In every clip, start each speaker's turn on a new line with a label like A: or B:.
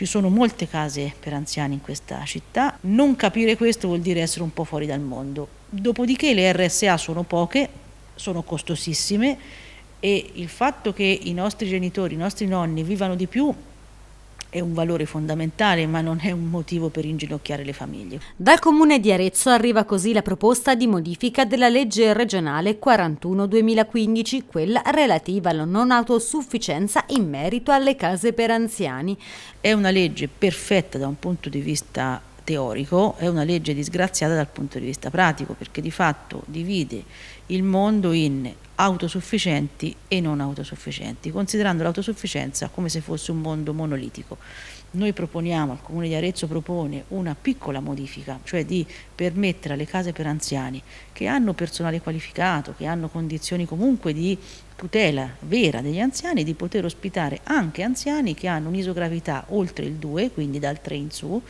A: Ci sono molte case per anziani in questa città, non capire questo vuol dire essere un po' fuori dal mondo. Dopodiché le RSA sono poche, sono costosissime e il fatto che i nostri genitori, i nostri nonni vivano di più è un
B: valore fondamentale, ma non è un motivo per inginocchiare le famiglie. Dal comune di Arezzo arriva così la proposta di modifica della legge regionale 41-2015, quella relativa alla non autosufficienza in merito alle case per anziani. È una legge perfetta da un punto di vista teorico, è una legge disgraziata dal punto
A: di vista pratico, perché di fatto divide il mondo in autosufficienti e non autosufficienti, considerando l'autosufficienza come se fosse un mondo monolitico. Noi proponiamo, il Comune di Arezzo propone una piccola modifica, cioè di permettere alle case per anziani che hanno personale qualificato, che hanno condizioni comunque di tutela vera degli anziani, di poter ospitare anche anziani che hanno un'isogravità oltre il 2, quindi dal 3 in su,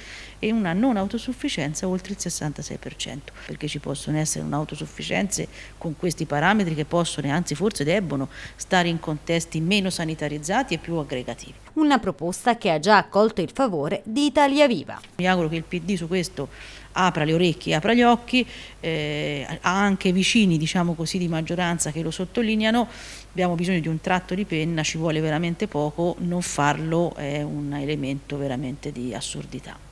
A: e una non autosufficienza oltre il 66%, perché ci possono essere non autosufficienze con questi parametri che possono possono e anzi forse debbono stare in contesti meno sanitarizzati e più aggregativi.
B: Una proposta che ha già accolto il favore di Italia Viva.
A: Mi auguro che il PD su questo apra le orecchie, apra gli occhi, eh, ha anche vicini diciamo così, di maggioranza che lo sottolineano, abbiamo bisogno di un tratto di penna, ci vuole veramente poco, non farlo è un elemento veramente di assurdità.